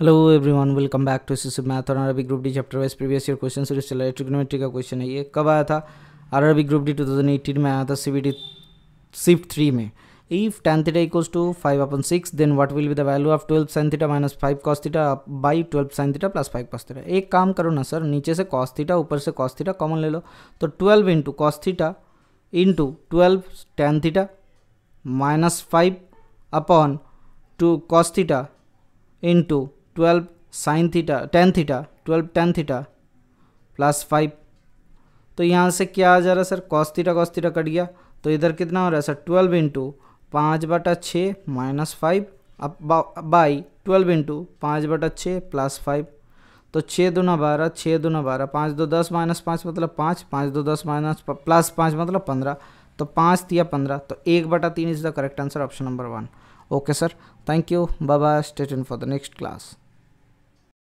hello everyone welcome back to C math RRB group D chapter wise previous year question series चला trigonometry का question है ये कब आया था अरबी ग्रुप डी 2018 में आया था सीबीटी शिफ्ट थ्री में if tan theta equals to five upon six then what will be the value of twelve sine theta minus five cos theta by twelve sine theta plus five cos theta एक काम करो ना sir नीचे से cos theta ऊपर से cos theta common ले लो तो twelve into cos theta into twelve tan theta minus five upon two cos theta into twelve sine theta tan theta twelve tan theta plus five तो यहाँ से क्या आ जा रहा है sir cos theta cos theta cut गया तो इधर कितना हो रहा है सर ट्वेल्व इंटू पाँच बटा छः माइनस फाइव अब बाई ट्वेल्व इंटू पाँच बटा छः प्लस फाइव तो छः दूना बारह छः दूना बारह पाँच दो दस माइनस पाँच मतलब पाँच पाँच दो दस माइनस प्लस पाँच मतलब पंद्रह तो पाँच दिया पंद्रह तो एक बटा तीन is the correct answer option number one okay sir thank you bye bye stay इन फॉर द नेक्स्ट क्लास